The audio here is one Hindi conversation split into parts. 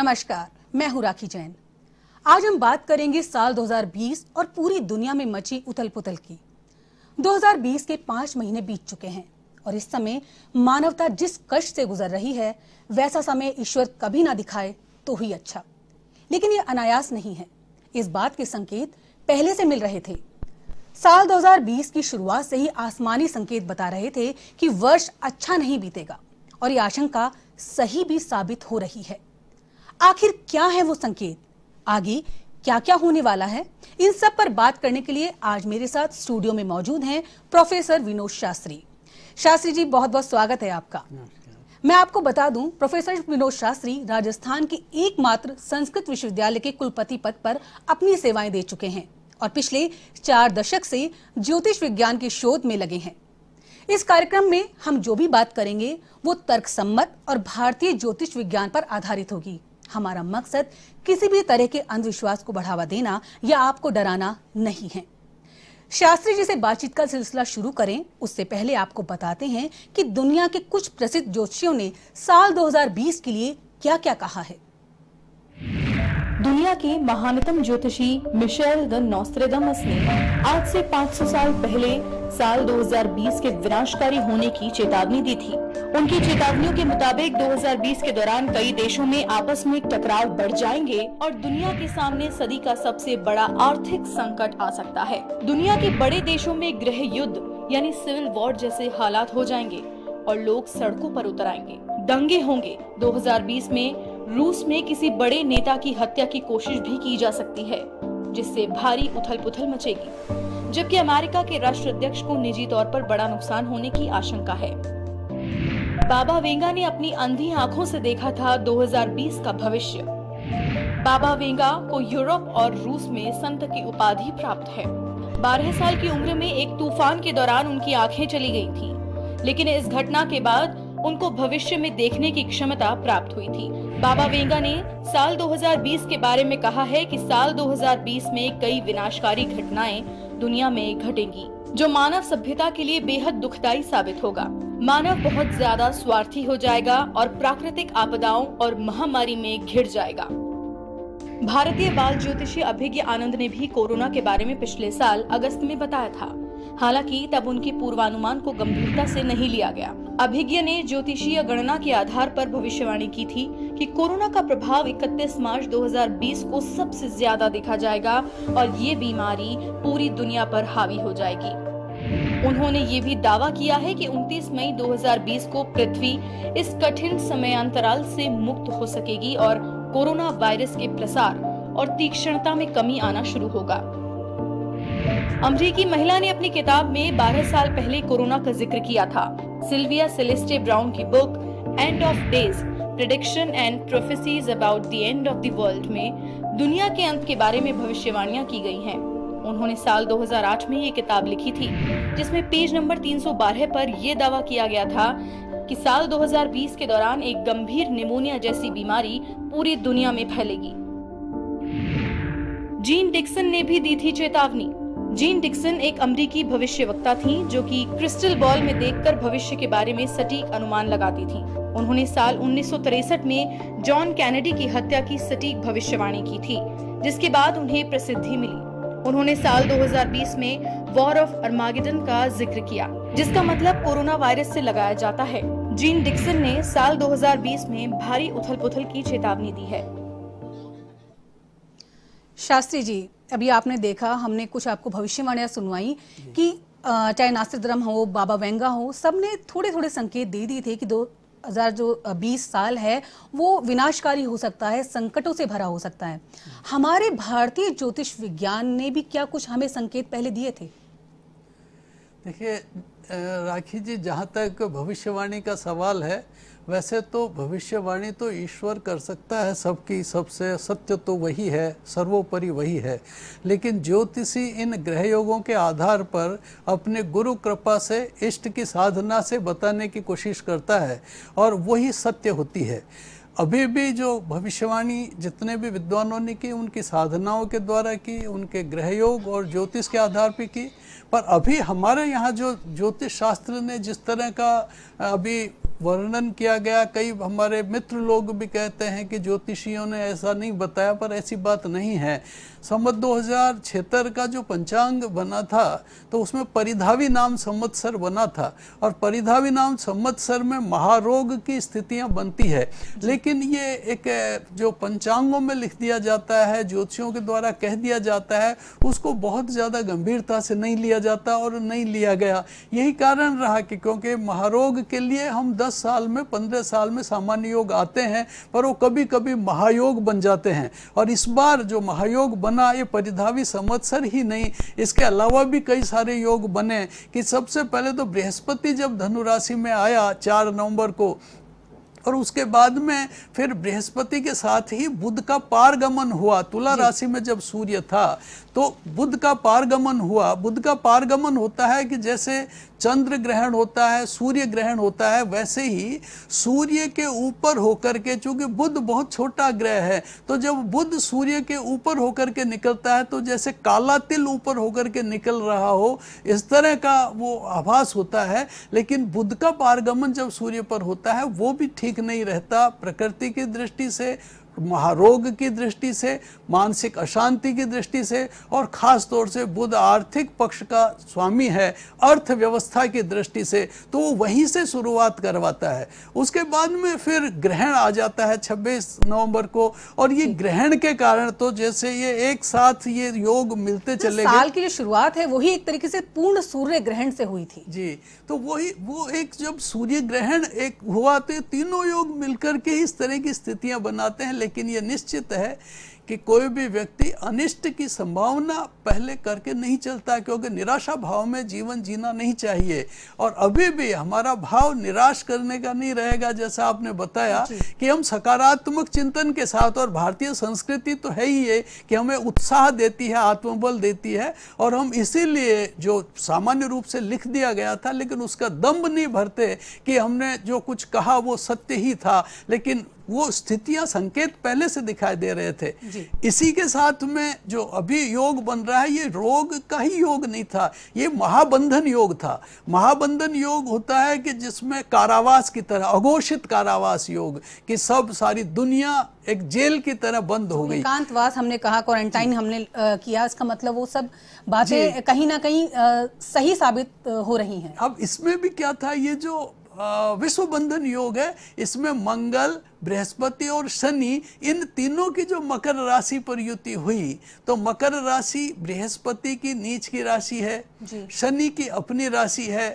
नमस्कार मैं हूं राखी जैन आज हम बात करेंगे साल 2020 और पूरी दुनिया में मची उथल पुथल की 2020 के पांच महीने बीत चुके हैं और इस समय मानवता जिस कष्ट से गुजर रही है वैसा समय ईश्वर कभी ना दिखाए तो ही अच्छा लेकिन ये अनायास नहीं है इस बात के संकेत पहले से मिल रहे थे साल 2020 की शुरुआत से ही आसमानी संकेत बता रहे थे कि वर्ष अच्छा नहीं बीतेगा और ये आशंका सही भी साबित हो रही है आखिर क्या है वो संकेत आगे क्या क्या होने वाला है इन सब पर बात करने के लिए आज मेरे साथ स्टूडियो में मौजूद हैं प्रोफेसर विनोद शास्त्री शास्त्री जी बहुत बहुत स्वागत है आपका मैं आपको बता दूं प्रोफेसर विनोद शास्त्री राजस्थान के एकमात्र संस्कृत विश्वविद्यालय के कुलपति पद पर अपनी सेवाएं दे चुके हैं और पिछले चार दशक से ज्योतिष विज्ञान के शोध में लगे हैं इस कार्यक्रम में हम जो भी बात करेंगे वो तर्कसम्मत और भारतीय ज्योतिष विज्ञान पर आधारित होगी हमारा मकसद किसी भी तरह के अंधविश्वास को बढ़ावा देना या आपको डराना नहीं है शास्त्री जी से बातचीत का सिलसिला शुरू करें उससे पहले आपको बताते हैं कि दुनिया के कुछ प्रसिद्ध ज्योतिषियों ने साल 2020 के लिए क्या क्या कहा है दुनिया के महानतम ज्योतिषी मिशेल द नोस्त्रेदमस ने आज से 500 साल पहले साल 2020 के विनाशकारी होने की चेतावनी दी थी उनकी चेतावनियों के मुताबिक 2020 के दौरान कई देशों में आपस में टकराव बढ़ जाएंगे और दुनिया के सामने सदी का सबसे बड़ा आर्थिक संकट आ सकता है दुनिया के बड़े देशों में गृह युद्ध यानी सिविल वॉर जैसे हालात हो जाएंगे और लोग सड़कों पर उतर आएंगे दंगे होंगे 2020 में रूस में किसी बड़े नेता की हत्या की कोशिश भी की जा सकती है जिससे भारी उथल पुथल मचेगी जबकि अमेरिका के राष्ट्र अध्यक्ष को निजी तौर पर बड़ा नुकसान होने की आशंका है बाबा वेंगा ने अपनी अंधी आंखों से देखा था 2020 का भविष्य बाबा वेंगा को यूरोप और रूस में संत की उपाधि प्राप्त है बारह साल की उम्र में एक तूफान के दौरान उनकी आंखें चली गई थी लेकिन इस घटना के बाद उनको भविष्य में देखने की क्षमता प्राप्त हुई थी बाबा वेंगा ने साल 2020 के बारे में कहा है कि साल 2020 में कई विनाशकारी घटनाएं दुनिया में घटेंगी जो मानव सभ्यता के लिए बेहद दुखदायी साबित होगा मानव बहुत ज्यादा स्वार्थी हो जाएगा और प्राकृतिक आपदाओं और महामारी में घिर जाएगा भारतीय बाल ज्योतिषी अभिज्ञ आनंद ने भी कोरोना के बारे में पिछले साल अगस्त में बताया था हालांकि तब उनके पूर्वानुमान को गंभीरता से नहीं लिया गया अभिज्ञ ने ज्योतिषीय गणना के आधार पर भविष्यवाणी की थी कि कोरोना का प्रभाव 31 मार्च 2020 को सबसे ज्यादा देखा जाएगा और ये बीमारी पूरी दुनिया पर हावी हो जाएगी उन्होंने ये भी दावा किया है कि 29 मई 2020 को पृथ्वी इस कठिन समय अंतराल से मुक्त हो सकेगी और कोरोना वायरस के प्रसार और तीक्ष्णता में कमी आना शुरू होगा अमरीकी महिला ने अपनी किताब में 12 साल पहले कोरोना का जिक्र किया था सिल्विया सेलेस्टे ब्राउन की book end of days prediction and prophecies about the end of the world में दुनिया के अंत के बारे में भविष्यवाणियां की गई हैं। उन्होंने साल 2008 में ये किताब लिखी थी जिसमें पेज नंबर 312 पर यह दावा किया गया था कि साल 2020 के दौरान एक गंभीर निमोनिया जैसी बीमारी पूरी दुनिया में फैलेगी जीन डिक्सन ने भी दी थी चेतावनी जीन डिक्सन एक अमरीकी भविष्यवक्ता थीं जो कि क्रिस्टल बॉल में देखकर भविष्य के बारे में सटीक अनुमान लगाती थीं। उन्होंने साल उन्नीस में जॉन कैनेडी की हत्या की सटीक भविष्यवाणी की थी जिसके बाद उन्हें प्रसिद्धि मिली उन्होंने साल 2020 में वॉर ऑफ अर्मागेडन का जिक्र किया जिसका मतलब कोरोना वायरस से लगाया जाता है जीन डिक्सन ने साल 2020 में भारी उथल पुथल की चेतावनी दी है शास्त्री जी अभी आपने देखा हमने कुछ आपको भविष्यवाणियां सुनवाई कि चाहे नासिर धर्म हो बाबा वेंगा हो सब ने थोड़े थोड़े संकेत दे दिए थे कि दो हजार जो बीस साल है वो विनाशकारी हो सकता है संकटों से भरा हो सकता है हमारे भारतीय ज्योतिष विज्ञान ने भी क्या कुछ हमें संकेत पहले दिए थे देखिए राखी जी जहाँ तक भविष्यवाणी का सवाल है वैसे तो भविष्यवाणी तो ईश्वर कर सकता है सबकी सबसे सत्य तो वही है सर्वोपरि वही है लेकिन ज्योतिषी इन ग्रह योगों के आधार पर अपने गुरु कृपा से इष्ट की साधना से बताने की कोशिश करता है और वही सत्य होती है अभी भी जो भविष्यवाणी जितने भी विद्वानों ने की उनकी साधनाओं के द्वारा की उनके ग्रह योग और ज्योतिष के आधार पर की पर अभी हमारे यहाँ जो ज्योतिष शास्त्र ने जिस तरह का अभी वर्णन किया गया कई हमारे मित्र लोग भी कहते हैं कि ज्योतिषियों ने ऐसा नहीं बताया पर ऐसी बात नहीं है संवत दो हजार का जो पंचांग बना था तो उसमें परिधावी नाम संवत्सर बना था और परिधावी नाम संवत्सर में महारोग की स्थितियां बनती है लेकिन ये एक जो पंचांगों में लिख दिया जाता है ज्योतिषियों के द्वारा कह दिया जाता है उसको बहुत ज़्यादा गंभीरता से नहीं लिया जाता और नहीं लिया गया यही कारण रहा कि क्योंकि महारोग के लिए हम 10 साल में 15 साल में सामान्य योग आते हैं पर वो कभी कभी महायोग बन जाते हैं और इस बार जो महायोग बना ये परिधावी समत्सर ही नहीं इसके अलावा भी कई सारे योग बने कि सबसे पहले तो बृहस्पति जब धनुराशि में आया चार नवंबर को और उसके बाद में फिर बृहस्पति के साथ ही बुद्ध का पारगमन हुआ तुला राशि में जब सूर्य था तो बुद्ध का पारगमन हुआ बुद्ध का पारगमन होता है कि जैसे चंद्र ग्रहण होता है सूर्य ग्रहण होता है वैसे ही सूर्य के ऊपर होकर के चूंकि बुद्ध बहुत छोटा ग्रह है तो जब बुद्ध सूर्य के ऊपर होकर के निकलता है तो जैसे काला तिल ऊपर होकर के निकल रहा हो इस तरह का वो आभास होता है लेकिन बुद्ध का पारगमन जब सूर्य पर होता है वो भी ठीक ठीक नहीं रहता प्रकृति की दृष्टि से महारोग की दृष्टि से मानसिक अशांति की दृष्टि से और ख़ास तौर से बुद्ध आर्थिक पक्ष का स्वामी है अर्थव्यवस्था की दृष्टि से तो वो वहीं से शुरुआत करवाता है उसके बाद में फिर ग्रहण आ जाता है 26 नवंबर को और ये ग्रहण के कारण तो जैसे ये एक साथ ये योग मिलते तो चले साल की जो शुरुआत है वही एक तरीके से पूर्ण सूर्य ग्रहण से हुई थी जी तो वही वो एक जब सूर्य ग्रहण एक हुआ तो तीनों योग मिलकर के इस तरह की स्थितियां बनाते हैं लेकिन ये निश्चित है कि कोई भी व्यक्ति अनिष्ट की संभावना पहले करके नहीं चलता क्योंकि निराशा भाव में जीवन जीना नहीं चाहिए और अभी भी हमारा भाव निराश करने का नहीं रहेगा जैसा आपने बताया कि हम सकारात्मक चिंतन के साथ और भारतीय संस्कृति तो है ही है कि हमें उत्साह देती है आत्मबल देती है और हम इसीलिए जो सामान्य रूप से लिख दिया गया था लेकिन उसका दम्ब नहीं भरते कि हमने जो कुछ कहा वो सत्य ही था लेकिन वो स्थितियां संकेत पहले से दिखाई दे रहे थे इसी के साथ में जो अभी योग बन रहा है ये रोग का ही योग नहीं था ये महाबंधन योग था महाबंधन योग होता है कि जिसमें कारावास की तरह अघोषित कारावास योग कि सब सारी दुनिया एक जेल की तरह बंद हो गई एकांतवास हमने कहा क्वारंटाइन हमने आ, किया इसका मतलब वो सब बातें कहीं ना कहीं आ, सही साबित हो रही हैं अब इसमें भी क्या था ये जो विश्व बंधन योग है इसमें मंगल बृहस्पति और शनि इन तीनों की जो मकर राशि पर युति हुई तो मकर राशि बृहस्पति की नीच की राशि है शनि की अपनी राशि है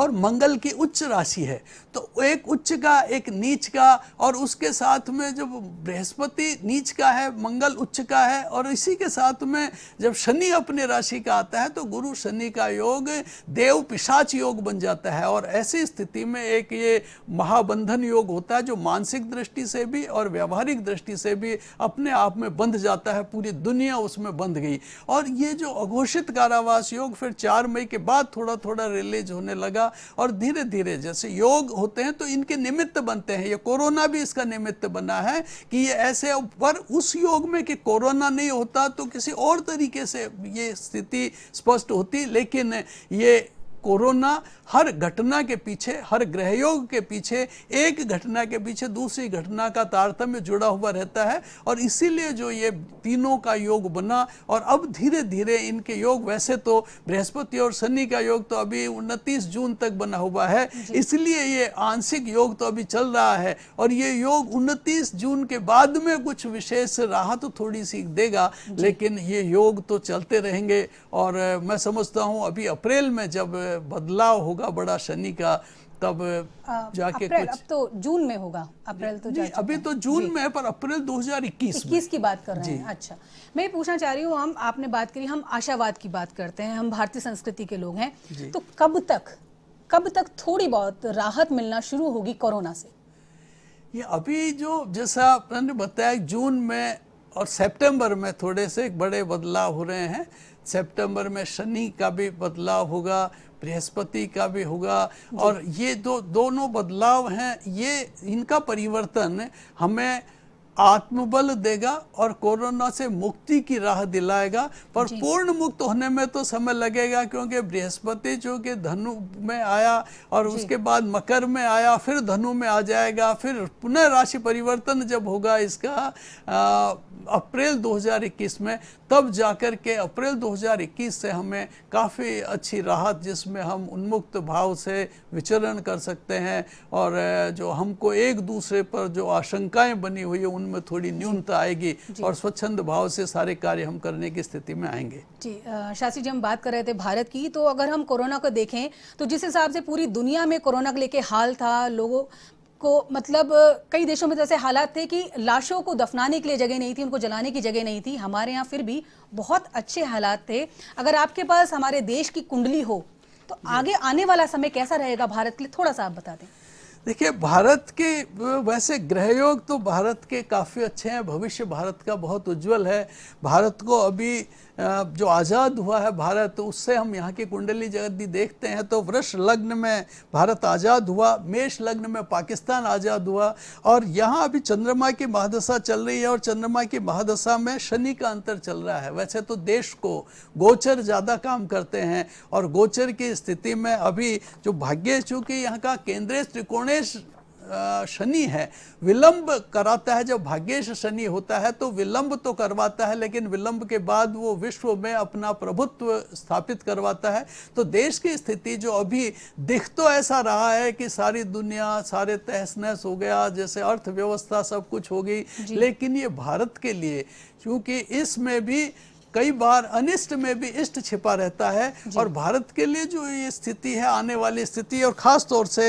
और मंगल की उच्च राशि है तो एक उच्च का एक नीच का और उसके साथ में जब बृहस्पति नीच का है मंगल उच्च का है और इसी के साथ में जब शनि अपने राशि का आता है तो गुरु शनि का योग देव पिशाच योग बन जाता है और ऐसी स्थिति में एक ये महाबंधन योग होता है जो मानसिक दृष्टि से भी और व्यवहारिक दृष्टि से भी अपने आप में बंध जाता है पूरी दुनिया उसमें बंध गई और ये जो अघोषित कारावास योग फिर चार मई के बाद थोड़ा थोड़ा रिलीज होने लगा जाएगा और धीरे धीरे जैसे योग होते हैं तो इनके निमित्त बनते हैं ये कोरोना भी इसका निमित्त बना है कि ये ऐसे पर उस योग में कि कोरोना नहीं होता तो किसी और तरीके से ये स्थिति स्पष्ट होती लेकिन ये कोरोना हर घटना के पीछे हर ग्रहयोग के पीछे एक घटना के पीछे दूसरी घटना का तारतम्य जुड़ा हुआ रहता है और इसीलिए जो ये तीनों का योग बना और अब धीरे धीरे इनके योग वैसे तो बृहस्पति और शनि का योग तो अभी उनतीस जून तक बना हुआ है इसलिए ये आंशिक योग तो अभी चल रहा है और ये योग उनतीस जून के बाद में कुछ विशेष राहत तो थोड़ी सी देगा लेकिन ये योग तो चलते रहेंगे और मैं समझता हूँ अभी अप्रैल में जब बदलाव होगा बड़ा शनि का तब जाके कुछ अब तो जून में होगा अप्रैल तो जा अभी तो जून में है पर अप्रैल 2021 इक्कीस की बात कर रहे हैं अच्छा मैं पूछना चाह रही हूँ हम आपने बात करी हम आशावाद की बात करते हैं हम भारतीय संस्कृति के लोग हैं तो कब तक कब तक थोड़ी बहुत राहत मिलना शुरू होगी कोरोना से ये अभी जो जैसा आपने बताया जून में और सेप्टेम्बर में थोड़े से बड़े बदलाव हो रहे हैं सितंबर में शनि का भी बदलाव होगा बृहस्पति का भी होगा और ये दो दोनों बदलाव हैं ये इनका परिवर्तन हमें आत्मबल देगा और कोरोना से मुक्ति की राह दिलाएगा पर पूर्ण मुक्त होने में तो समय लगेगा क्योंकि बृहस्पति जो कि धनु में आया और उसके बाद मकर में आया फिर धनु में आ जाएगा फिर पुनः राशि परिवर्तन जब होगा इसका अप्रैल 2021 में तब जाकर के अप्रैल 2021 से हमें काफ़ी अच्छी राहत जिसमें हम उन्मुक्त भाव से विचरण कर सकते हैं और जो हमको एक दूसरे पर जो आशंकाएं बनी हुई है उनमें थोड़ी न्यूनता आएगी और स्वच्छंद भाव से सारे कार्य हम करने की स्थिति में आएंगे जी शास्त्री जी हम बात कर रहे थे भारत की तो अगर हम कोरोना को देखें तो जिस हिसाब से पूरी दुनिया में कोरोना को लेके हाल था लोगों को मतलब कई देशों में जैसे तो हालात थे कि लाशों को दफनाने के लिए जगह नहीं थी उनको जलाने की जगह नहीं थी हमारे यहाँ फिर भी बहुत अच्छे हालात थे अगर आपके पास हमारे देश की कुंडली हो तो आगे आने वाला समय कैसा रहेगा भारत के लिए थोड़ा सा आप बता दें देखिए भारत के वैसे ग्रह योग तो भारत के काफ़ी अच्छे हैं भविष्य भारत का बहुत उज्जवल है भारत को अभी जो आज़ाद हुआ है भारत उससे हम यहाँ की कुंडली जगदी देखते हैं तो वृक्ष लग्न में भारत आज़ाद हुआ मेष लग्न में पाकिस्तान आज़ाद हुआ और यहाँ अभी चंद्रमा की महादशा चल रही है और चंद्रमा की महादशा में शनि का अंतर चल रहा है वैसे तो देश को गोचर ज़्यादा काम करते हैं और गोचर की स्थिति में अभी जो भाग्य चूँकि यहाँ का केंद्रीय त्रिकोणेश शनि है विलंब कराता है जब भाग्यश शनि होता है तो विलंब तो करवाता है लेकिन विलंब के बाद वो विश्व में अपना प्रभुत्व स्थापित करवाता है तो देश की स्थिति जो अभी दिख तो ऐसा रहा है कि सारी दुनिया सारे तहस नहस हो गया जैसे अर्थव्यवस्था सब कुछ हो गई लेकिन ये भारत के लिए क्योंकि इसमें भी कई बार अनिष्ट में भी इष्ट छिपा रहता है और भारत के लिए जो ये स्थिति है आने वाली स्थिति और ख़ास तौर से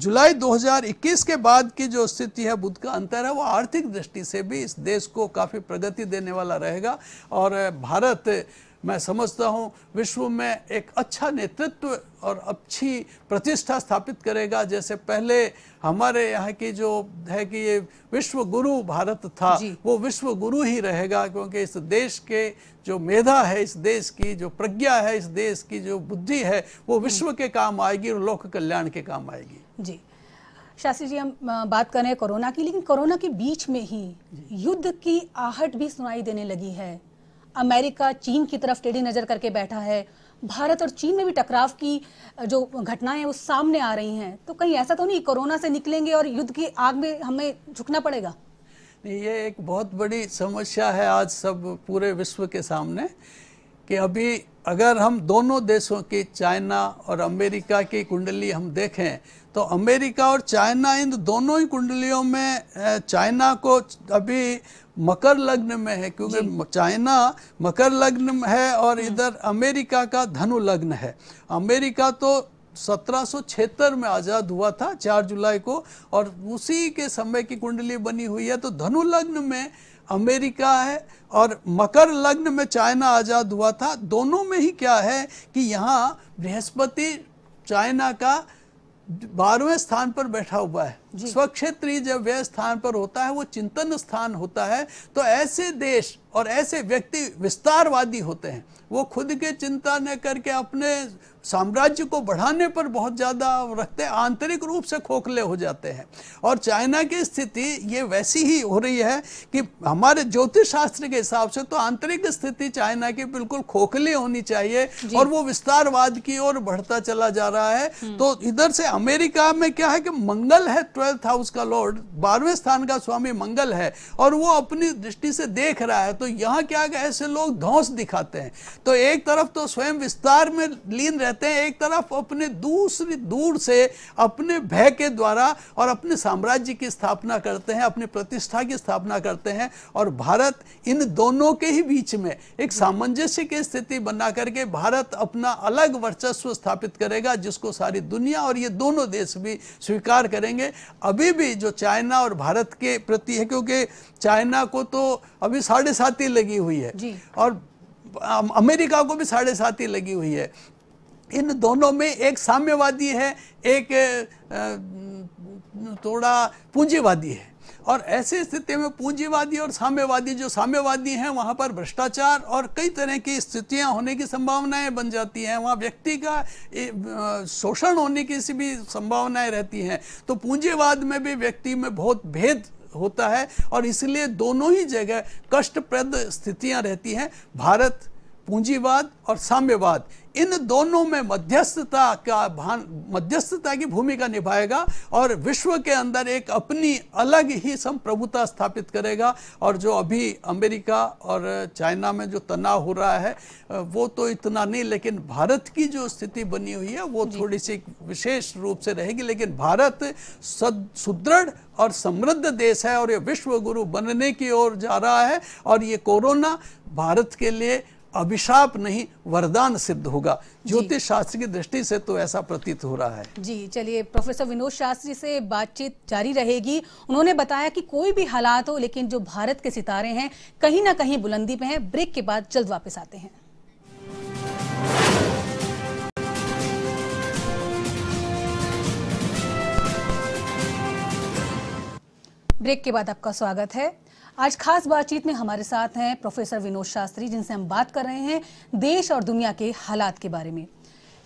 जुलाई 2021 के बाद की जो स्थिति है बुद्ध का अंतर है वो आर्थिक दृष्टि से भी इस देश को काफ़ी प्रगति देने वाला रहेगा और भारत मैं समझता हूँ विश्व में एक अच्छा नेतृत्व और अच्छी प्रतिष्ठा स्थापित करेगा जैसे पहले हमारे यहाँ की जो है कि ये विश्व गुरु भारत था वो विश्व गुरु ही रहेगा क्योंकि इस देश के जो मेधा है इस देश की जो प्रज्ञा है इस देश की जो बुद्धि है वो हम्म। विश्व के काम आएगी और लोक कल्याण के काम आएगी जी शास्त्री जी हम बात कर रहे हैं कोरोना की लेकिन कोरोना के बीच में ही युद्ध की आहट भी सुनाई देने लगी है अमेरिका चीन की तरफ टेढ़ी नज़र करके बैठा है भारत और चीन में भी टकराव की जो घटनाएं वो सामने आ रही हैं तो कहीं ऐसा तो नहीं कोरोना से निकलेंगे और युद्ध की आग में हमें झुकना पड़ेगा ये एक बहुत बड़ी समस्या है आज सब पूरे विश्व के सामने कि अभी अगर हम दोनों देशों की चाइना और अमेरिका की कुंडली हम देखें तो अमेरिका और चाइना इन दोनों ही कुंडलियों में चाइना को अभी मकर लग्न में है क्योंकि चाइना मकर लग्न है और हम्म। इधर अमेरिका का धनु लग्न है अमेरिका तो सत्रह में आज़ाद हुआ था 4 जुलाई को और उसी के समय की कुंडली बनी हुई है तो धनु लग्न में अमेरिका है और मकर लग्न में चाइना आज़ाद हुआ था दोनों में ही क्या है कि यहाँ बृहस्पति चाइना का बारहवें स्थान पर बैठा हुआ है स्वक्षेत्री जब वह स्थान पर होता है वो चिंतन स्थान होता है तो ऐसे देश और ऐसे व्यक्ति विस्तारवादी होते हैं वो खुद के चिंता न करके अपने साम्राज्य को बढ़ाने पर बहुत ज़्यादा रखते हैं आंतरिक रूप से खोखले हो जाते हैं और चाइना की स्थिति ये वैसी ही हो रही है कि हमारे ज्योतिष शास्त्र के हिसाब से तो आंतरिक स्थिति चाइना की बिल्कुल खोखली होनी चाहिए और वो विस्तारवाद की ओर बढ़ता चला जा रहा है हम्म। तो इधर से अमेरिका में क्या है कि मंगल है ट्वेल्थ हाउस का लॉर्ड बारहवें स्थान का स्वामी मंगल है और वो अपनी दृष्टि से देख रहा है तो यहाँ क्या ऐसे लोग धौस दिखाते हैं तो एक तरफ तो स्वयं विस्तार में लीन रहते रहते हैं एक तरफ अपने दूसरी दूर से अपने भय के द्वारा और अपने साम्राज्य की स्थापना करते हैं अपने प्रतिष्ठा की स्थापना करते हैं और भारत इन दोनों के ही बीच में एक सामंजस्य की स्थिति बना करके भारत अपना अलग वर्चस्व स्थापित करेगा जिसको सारी दुनिया और ये दोनों देश भी स्वीकार करेंगे अभी भी जो चाइना और भारत के प्रति है क्योंकि चाइना को तो अभी साढ़े साथ ही लगी हुई है और अमेरिका को भी साढ़े साथ ही लगी हुई है इन दोनों में एक साम्यवादी है एक थोड़ा पूंजीवादी है और ऐसी स्थिति में पूंजीवादी और साम्यवादी जो साम्यवादी हैं वहाँ पर भ्रष्टाचार और कई तरह की स्थितियाँ होने की संभावनाएं बन जाती हैं वहाँ व्यक्ति का शोषण होने की सी भी संभावनाएं रहती हैं तो पूंजीवाद में भी व्यक्ति में बहुत भेद होता है और इसलिए दोनों ही जगह कष्टप्रद स्थितियाँ रहती हैं भारत पूंजीवाद और साम्यवाद इन दोनों में मध्यस्थता का भान मध्यस्थता की भूमिका निभाएगा और विश्व के अंदर एक अपनी अलग ही संप्रभुता स्थापित करेगा और जो अभी अमेरिका और चाइना में जो तनाव हो रहा है वो तो इतना नहीं लेकिन भारत की जो स्थिति बनी हुई है वो थोड़ी सी विशेष रूप से रहेगी लेकिन भारत सुदृढ़ और समृद्ध देश है और ये विश्व गुरु बनने की ओर जा रहा है और ये कोरोना भारत के लिए अभिशाप नहीं वरदान सिद्ध होगा ज्योतिष शास्त्र की दृष्टि से तो ऐसा प्रतीत हो रहा है जी चलिए प्रोफेसर विनोद शास्त्री से बातचीत जारी रहेगी उन्होंने बताया कि कोई भी हालात हो लेकिन जो भारत के सितारे हैं कहीं ना कहीं बुलंदी पे हैं ब्रेक के बाद जल्द वापस आते हैं ब्रेक के बाद आपका स्वागत है आज खास बातचीत में हमारे साथ हैं प्रोफेसर विनोद शास्त्री जिनसे हम बात कर रहे हैं देश और दुनिया के हालात के बारे में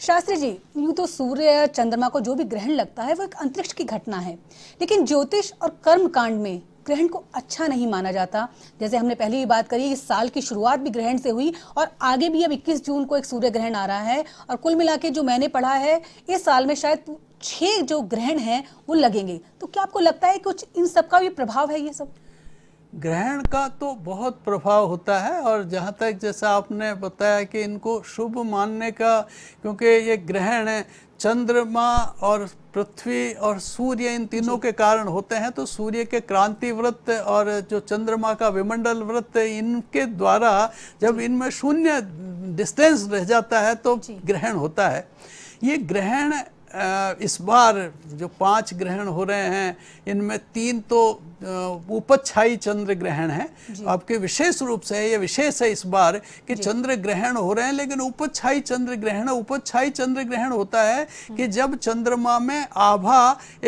शास्त्री जी यूं तो सूर्य चंद्रमा को जो भी ग्रहण लगता है वो एक अंतरिक्ष की घटना है लेकिन ज्योतिष और कर्म कांड में ग्रहण को अच्छा नहीं माना जाता जैसे हमने पहले ही बात करी इस साल की शुरुआत भी ग्रहण से हुई और आगे भी अब 21 जून को एक सूर्य ग्रहण आ रहा है और कुल मिला जो मैंने पढ़ा है इस साल में शायद छह जो ग्रहण है वो लगेंगे तो क्या आपको लगता है कुछ इन सब का भी प्रभाव है ये सब ग्रहण का तो बहुत प्रभाव होता है और जहाँ तक जैसा आपने बताया कि इनको शुभ मानने का क्योंकि ये ग्रहण है चंद्रमा और पृथ्वी और सूर्य इन तीनों के कारण होते हैं तो सूर्य के क्रांति व्रत और जो चंद्रमा का विमंडल व्रत इनके द्वारा जब इनमें शून्य डिस्टेंस रह जाता है तो ग्रहण होता है ये ग्रहण इस बार जो पांच ग्रहण हो रहे हैं इनमें तीन तो उपच्छाई चंद्र ग्रहण है आपके विशेष रूप से ये विशेष है इस बार कि चंद्र ग्रहण हो रहे हैं लेकिन उपच्छाई चंद्र ग्रहण उपच्छाई चंद्र ग्रहण होता है कि हम्म। जब चंद्रमा में आभा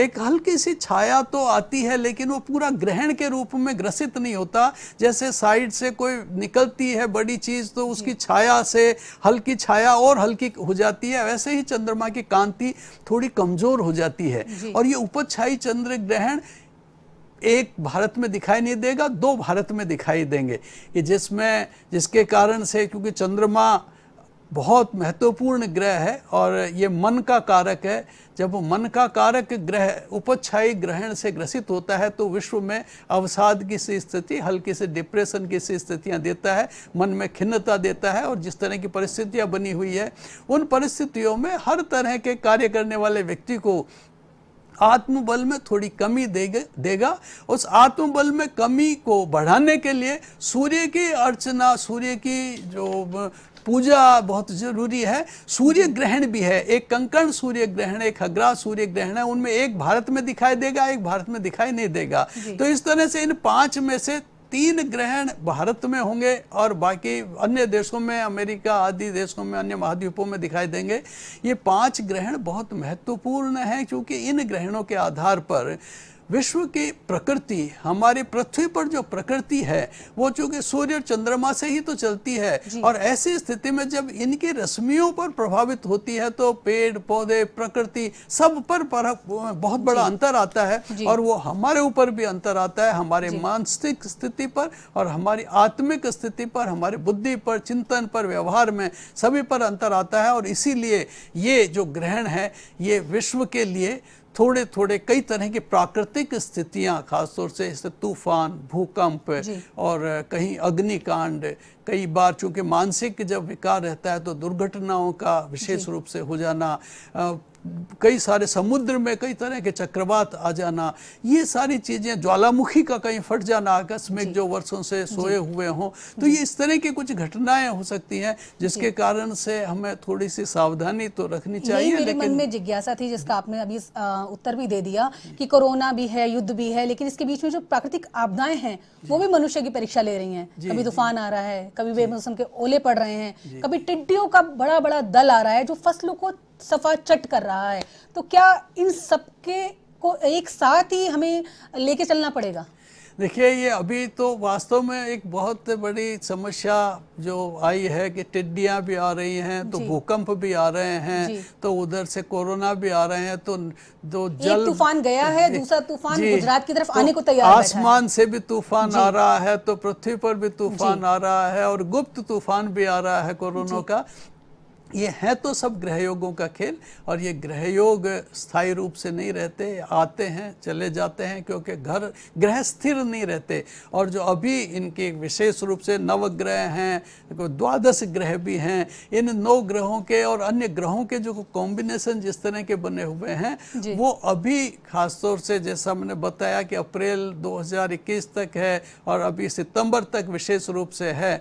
एक हल्की सी छाया तो आती है लेकिन वो पूरा ग्रहण के रूप में ग्रसित नहीं होता जैसे साइड से कोई निकलती है बड़ी चीज तो उसकी छाया से हल्की छाया और हल्की हो जाती है वैसे ही चंद्रमा की कांति थोड़ी कमजोर हो जाती है और ये उपज छाई चंद्र ग्रहण एक भारत में दिखाई नहीं देगा दो भारत में दिखाई देंगे कि जिसमें जिसके कारण से क्योंकि चंद्रमा बहुत महत्वपूर्ण ग्रह है और ये मन का कारक है जब मन का कारक ग्रह उपच्छाई ग्रहण से ग्रसित होता है तो विश्व में अवसाद की सी स्थिति हल्की से डिप्रेशन की सी स्थितियाँ देता है मन में खिन्नता देता है और जिस तरह की परिस्थितियाँ बनी हुई है उन परिस्थितियों में हर तरह के कार्य करने वाले व्यक्ति को आत्मबल में थोड़ी कमी देगा देगा उस आत्मबल में कमी को बढ़ाने के लिए सूर्य की अर्चना सूर्य की जो पूजा बहुत जरूरी है सूर्य ग्रहण भी है एक कंकण सूर्य ग्रहण एक हग्रा सूर्य ग्रहण है उनमें एक भारत में दिखाई देगा एक भारत में दिखाई नहीं देगा तो इस तरह से इन पांच में से तीन ग्रहण भारत में होंगे और बाकी अन्य देशों में अमेरिका आदि देशों में अन्य महाद्वीपों में दिखाई देंगे ये पांच ग्रहण बहुत महत्वपूर्ण हैं क्योंकि इन ग्रहणों के आधार पर विश्व की प्रकृति हमारी पृथ्वी पर जो प्रकृति है वो चूंकि सूर्य और चंद्रमा से ही तो चलती है और ऐसी स्थिति में जब इनकी रश्मियों पर प्रभावित होती है तो पेड़ पौधे प्रकृति सब पर, पर बहुत बड़ा अंतर आता है और वो हमारे ऊपर भी अंतर आता है हमारे मानसिक स्थिति पर और हमारी आत्मिक स्थिति पर हमारे बुद्धि पर चिंतन पर व्यवहार में सभी पर अंतर आता है और इसीलिए ये जो ग्रहण है ये विश्व के लिए थोड़े थोड़े कई तरह की प्राकृतिक स्थितियां खासतौर से जैसे तूफान भूकंप और कहीं अग्निकांड कई बार चूंकि मानसिक जब विकार रहता है तो दुर्घटनाओं का विशेष रूप से हो जाना कई सारे समुद्र में कई तरह के चक्रवात आ जाना ये सारी चीज़ें ज्वालामुखी का कहीं फट जाना आकस्मिक जो वर्षों से सोए हुए हों तो ये इस तरह की कुछ घटनाएं हो सकती हैं जिसके कारण से हमें थोड़ी सी सावधानी तो रखनी चाहिए मेरे लेकिन मन में जिज्ञासा थी जिसका आपने अभी उत्तर भी दे दिया कि कोरोना भी है युद्ध भी है लेकिन इसके बीच में जो प्राकृतिक आपदाएं हैं वो भी मनुष्य की परीक्षा ले रही है कभी तूफान आ रहा है कभी बेमौसम के ओले पड़ रहे हैं कभी टिड्डियों का बड़ा बड़ा दल आ रहा है जो फसलों को सफ़ा चट कर रहा है तो क्या इन सबके को एक साथ ही हमें लेके चलना पड़ेगा देखिए ये अभी तो वास्तव में एक बहुत बड़ी समस्या जो आई है कि टिड्डियाँ भी आ रही हैं तो भूकंप भी आ रहे हैं तो उधर से कोरोना भी आ रहे हैं तो दो तो जल तूफान गया है दूसरा तूफान गुजरात की तरफ तो आने को तैयार आसमान से भी तूफान आ रहा है तो पृथ्वी पर भी तूफान आ रहा है और गुप्त तूफान भी आ रहा है कोरोना का ये है तो सब ग्रह योगों का खेल और ये ग्रह योग स्थायी रूप से नहीं रहते आते हैं चले जाते हैं क्योंकि घर ग्रह स्थिर नहीं रहते और जो अभी इनके विशेष रूप से नवग्रह हैं द्वादश ग्रह भी हैं इन नौ ग्रहों के और अन्य ग्रहों के जो कॉम्बिनेशन जिस तरह के बने हुए हैं वो अभी खासतौर से जैसा मैंने बताया कि अप्रैल दो तक है और अभी सितंबर तक विशेष रूप से है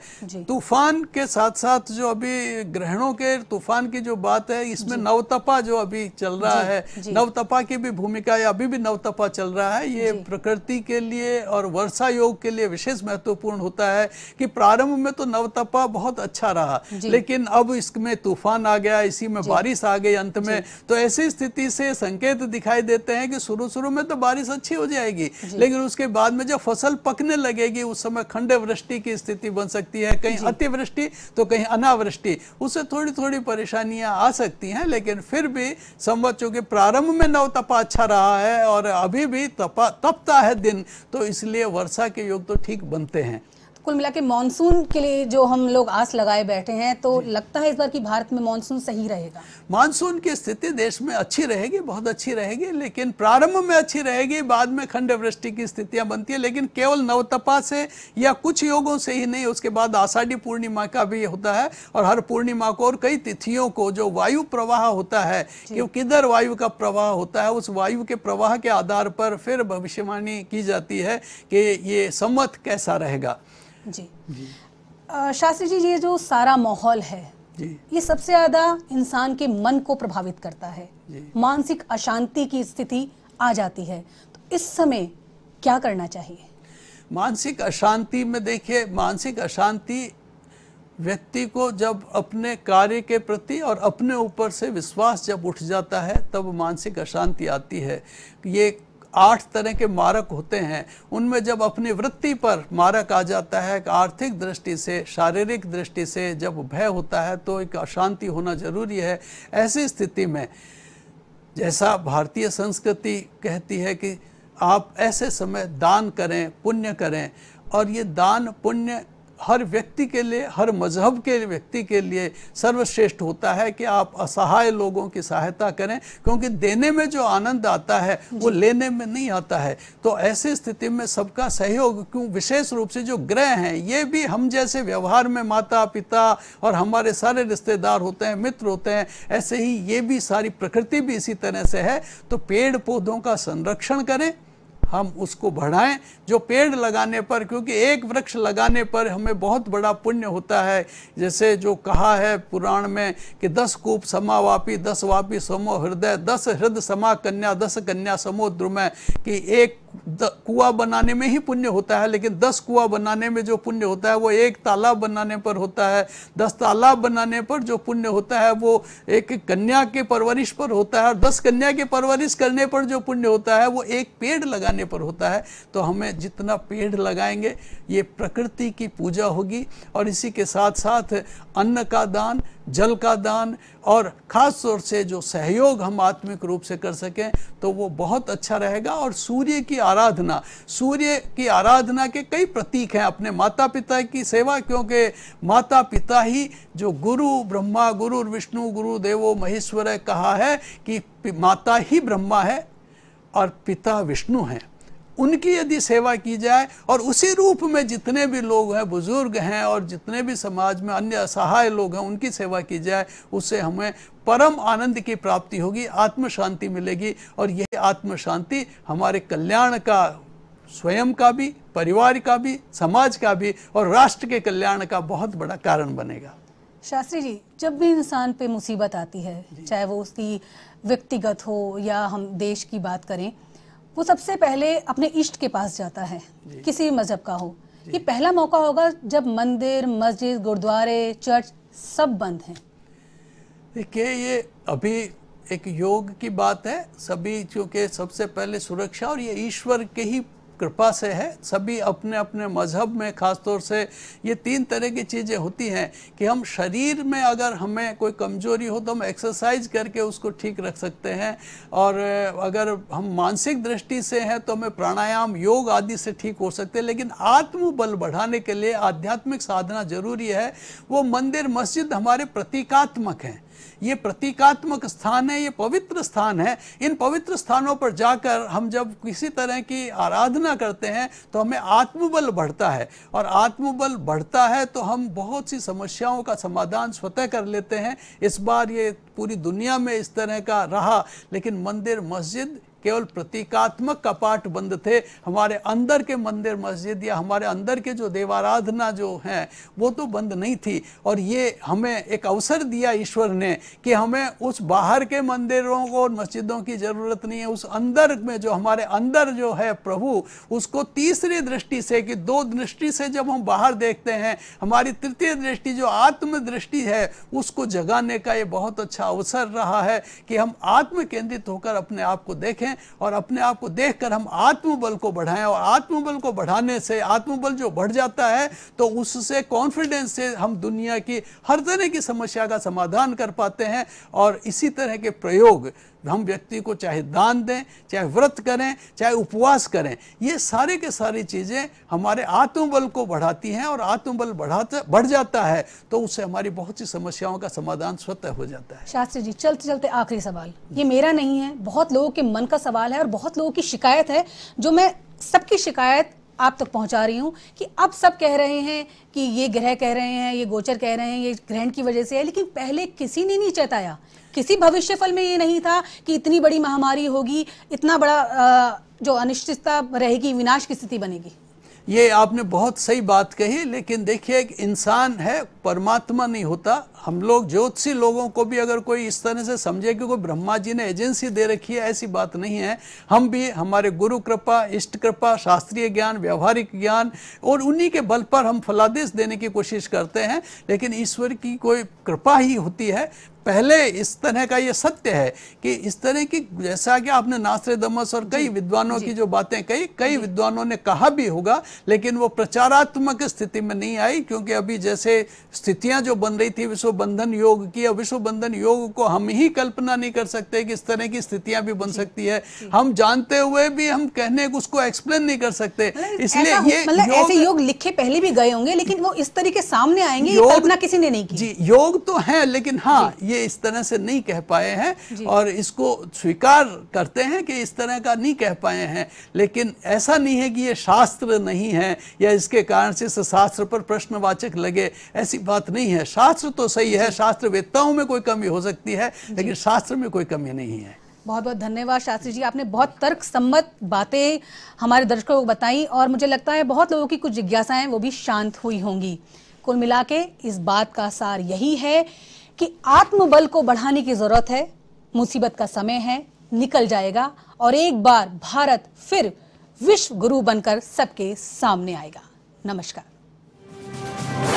तूफान के साथ साथ जो अभी ग्रहणों के तूफान की जो बात है इसमें नवतपा जो अभी चल रहा जी, है जी, नवतपा की भी भूमिका या अभी भी नवतपा चल रहा है ये प्रकृति के लिए और वर्षा योग के लिए विशेष महत्वपूर्ण होता है कि प्रारंभ में तो नवतपा बहुत अच्छा रहा लेकिन अब इसमें तूफान आ गया इसी में बारिश आ गई अंत में तो ऐसी स्थिति से संकेत दिखाई देते हैं कि शुरू शुरू में तो बारिश अच्छी हो जाएगी लेकिन उसके बाद में जब फसल पकने लगेगी उस समय खंड वृष्टि की स्थिति बन सकती है कहीं अतिवृष्टि तो कहीं अनावृष्टि उससे थोड़ी थोड़ी थोड़ी परेशानियां आ सकती हैं लेकिन फिर भी संवत चूंकि प्रारंभ में नव तपा अच्छा रहा है और अभी भी तपा तपता है दिन तो इसलिए वर्षा के योग तो ठीक बनते हैं कुल मिला के मानसून के लिए जो हम लोग आस लगाए बैठे हैं तो लगता है इस बार की भारत में मानसून सही रहेगा मानसून की स्थिति देश में अच्छी रहेगी बहुत अच्छी रहेगी लेकिन प्रारंभ में अच्छी रहेगी बाद में खंड वृष्टि की स्थितियां बनती है लेकिन केवल नवतपा से या कुछ योगों से ही नहीं उसके बाद आषाढ़ी पूर्णिमा का भी होता है और हर पूर्णिमा को और कई तिथियों को जो वायु प्रवाह होता है कि किधर वायु का प्रवाह होता है उस वायु के प्रवाह के आधार पर फिर भविष्यवाणी की जाती है कि ये संवत कैसा रहेगा जी, जी। शास्त्री जी ये जो सारा माहौल है ये सबसे ज्यादा इंसान के मन को प्रभावित करता है मानसिक अशांति की स्थिति आ जाती है तो इस समय क्या करना चाहिए मानसिक अशांति में देखिए मानसिक अशांति व्यक्ति को जब अपने कार्य के प्रति और अपने ऊपर से विश्वास जब उठ जाता है तब मानसिक अशांति आती है ये आठ तरह के मारक होते हैं उनमें जब अपनी वृत्ति पर मारक आ जाता है आर्थिक दृष्टि से शारीरिक दृष्टि से जब भय होता है तो एक अशांति होना जरूरी है ऐसी स्थिति में जैसा भारतीय संस्कृति कहती है कि आप ऐसे समय दान करें पुण्य करें और ये दान पुण्य हर व्यक्ति के लिए हर मजहब के व्यक्ति के लिए सर्वश्रेष्ठ होता है कि आप असहाय लोगों की सहायता करें क्योंकि देने में जो आनंद आता है वो लेने में नहीं आता है तो ऐसी स्थिति में सबका सहयोग क्यों विशेष रूप से जो ग्रह हैं ये भी हम जैसे व्यवहार में माता पिता और हमारे सारे रिश्तेदार होते हैं मित्र होते हैं ऐसे ही ये भी सारी प्रकृति भी इसी तरह से है तो पेड़ पौधों का संरक्षण करें हम उसको बढ़ाएं जो पेड़ लगाने पर क्योंकि एक वृक्ष लगाने पर हमें बहुत बड़ा पुण्य होता है जैसे जो कहा है पुराण में कि दस कूप समावापी दस वापी समो हृदय दस हृदय समा कन्या दस कन्या समो द्रुमय कि एक कुआं बनाने में ही पुण्य होता है लेकिन दस कुआं बनाने में जो पुण्य होता है वो एक तालाब बनाने पर होता है दस तालाब बनाने पर जो पुण्य होता है वो एक कन्या के परवरिश पर होता है और दस कन्या के परवरिश करने पर जो पुण्य होता है वो एक पेड़ लगाने पर होता है तो हमें जितना पेड़ लगाएंगे ये प्रकृति की पूजा होगी और इसी के साथ साथ अन्न का दान जल का दान और ख़ास तौर से जो सहयोग हम आत्मिक रूप से कर सकें तो वो बहुत अच्छा रहेगा और सूर्य की आराधना सूर्य की आराधना के कई प्रतीक हैं अपने माता पिता की सेवा क्योंकि माता पिता ही जो गुरु ब्रह्मा गुरु विष्णु गुरु देवो महेश्वर कहा है कि माता ही ब्रह्मा है और पिता विष्णु हैं उनकी यदि सेवा की जाए और उसी रूप में जितने भी लोग हैं बुज़ुर्ग हैं और जितने भी समाज में अन्य असहाय लोग हैं उनकी सेवा की जाए उससे हमें परम आनंद की प्राप्ति होगी आत्म शांति मिलेगी और यह आत्म शांति हमारे कल्याण का स्वयं का भी परिवार का भी समाज का भी और राष्ट्र के कल्याण का बहुत बड़ा कारण बनेगा शास्त्री जी जब भी इंसान पे मुसीबत आती है चाहे वो उसकी व्यक्तिगत हो या हम देश की बात करें वो सबसे पहले अपने इष्ट के पास जाता है किसी मजहब का हो ये पहला मौका होगा जब मंदिर मस्जिद गुरुद्वारे चर्च सब बंद हैं देखिए ये अभी एक योग की बात है सभी चूंकि सबसे पहले सुरक्षा और ये ईश्वर के ही कृपा से है सभी अपने अपने मजहब में ख़ास तौर से ये तीन तरह की चीज़ें होती हैं कि हम शरीर में अगर हमें कोई कमज़ोरी हो तो हम एक्सरसाइज करके उसको ठीक रख सकते हैं और अगर हम मानसिक दृष्टि से हैं तो हमें प्राणायाम योग आदि से ठीक हो सकते हैं लेकिन आत्मबल बढ़ाने के लिए आध्यात्मिक साधना जरूरी है वो मंदिर मस्जिद हमारे प्रतीकात्मक हैं ये प्रतीकात्मक स्थान है ये पवित्र स्थान है इन पवित्र स्थानों पर जाकर हम जब किसी तरह की आराधना करते हैं तो हमें आत्मबल बढ़ता है और आत्मबल बढ़ता है तो हम बहुत सी समस्याओं का समाधान स्वतः कर लेते हैं इस बार ये पूरी दुनिया में इस तरह का रहा लेकिन मंदिर मस्जिद केवल प्रतीकात्मक कपाट बंद थे हमारे अंदर के मंदिर मस्जिद या हमारे अंदर के जो देवाराधना जो हैं वो तो बंद नहीं थी और ये हमें एक अवसर दिया ईश्वर ने कि हमें उस बाहर के मंदिरों को और मस्जिदों की ज़रूरत नहीं है उस अंदर में जो हमारे अंदर जो है प्रभु उसको तीसरी दृष्टि से कि दो दृष्टि से जब हम बाहर देखते हैं हमारी तृतीय दृष्टि जो आत्मदृष्टि है उसको जगाने का ये बहुत अच्छा अवसर रहा है कि हम आत्म केंद्रित होकर अपने आप को देखें करें और अपने आप को देखकर हम आत्मबल को बढ़ाएं और आत्मबल को बढ़ाने से आत्मबल जो बढ़ जाता है तो उससे कॉन्फिडेंस से हम दुनिया की हर तरह की समस्या का समाधान कर पाते हैं और इसी तरह के प्रयोग हम व्यक्ति को चाहे दान दें चाहे व्रत करें चाहे उपवास करें ये सारे के सारी चीज़ें हमारे आत्मबल को बढ़ाती हैं और आत्मबल बढ़ाता बढ़ जाता है तो उससे हमारी बहुत सी समस्याओं का समाधान स्वतः हो जाता है शास्त्री जी चलते चलते आखिरी सवाल ये मेरा नहीं है बहुत लोगों के मन का सवाल है और बहुत लोगों की शिकायत है जो मैं सबकी शिकायत आप तक पहुंचा रही हूं कि अब सब कह रहे हैं कि ये ग्रह कह रहे हैं ये गोचर कह रहे हैं ये ग्रहण की वजह से है लेकिन पहले किसी ने नहीं चेताया किसी भविष्य फल में ये नहीं था कि इतनी बड़ी महामारी होगी इतना बड़ा जो अनिश्चितता रहेगी विनाश की स्थिति बनेगी ये आपने बहुत सही बात कही लेकिन देखिए एक इंसान है परमात्मा नहीं होता हम लोग ज्योतिषी लोगों को भी अगर कोई इस तरह से समझे कि कोई ब्रह्मा जी ने एजेंसी दे रखी है ऐसी बात नहीं है हम भी हमारे गुरु कृपा इष्ट कृपा शास्त्रीय ज्ञान व्यवहारिक ज्ञान और उन्हीं के बल पर हम फलादेश देने की कोशिश करते हैं लेकिन ईश्वर की कोई कृपा ही होती है पहले इस तरह का ये सत्य है कि इस तरह की जैसा कि आपने नासर दमस और कई विद्वानों की जो बातें कही कई विद्वानों ने कहा भी होगा लेकिन वो प्रचारात्मक स्थिति में नहीं आई क्योंकि अभी जैसे स्थितियां जो बन रही थी विश्व बंधन योग की या विश्व बंधन योग को हम ही कल्पना नहीं कर सकते कि इस तरह की स्थितियां भी बन सकती है हम जानते हुए भी हम कहने उसको एक्सप्लेन नहीं कर सकते मतलब इसलिए ये मतलब ऐसे योग लिखे पहले भी गए होंगे लेकिन वो इस तरीके सामने आएंगे किसी ने नहीं की जी योग तो है लेकिन हाँ ये इस तरह से नहीं कह पाए हैं और इसको स्वीकार करते हैं कि इस तरह का नहीं कह पाए हैं लेकिन ऐसा नहीं है कि ये शास्त्र नहीं है या इसके कारण से शास्त्र पर प्रश्नवाचक लगे ऐसी बात नहीं है शास्त्र तो सही है शास्त्र वेदताओं में कोई कमी हो सकती है लेकिन शास्त्र में कोई कमी नहीं है बहुत बहुत धन्यवाद शास्त्री जी आपने बहुत तर्क सम्मत बातें हमारे दर्शकों को बताई और मुझे लगता है बहुत लोगों की कुछ जिज्ञासाएं वो भी शांत हुई होंगी कुल मिला के इस बात का सार यही है कि आत्मबल को बढ़ाने की जरूरत है मुसीबत का समय है निकल जाएगा और एक बार भारत फिर विश्व गुरु बनकर सबके सामने आएगा नमस्कार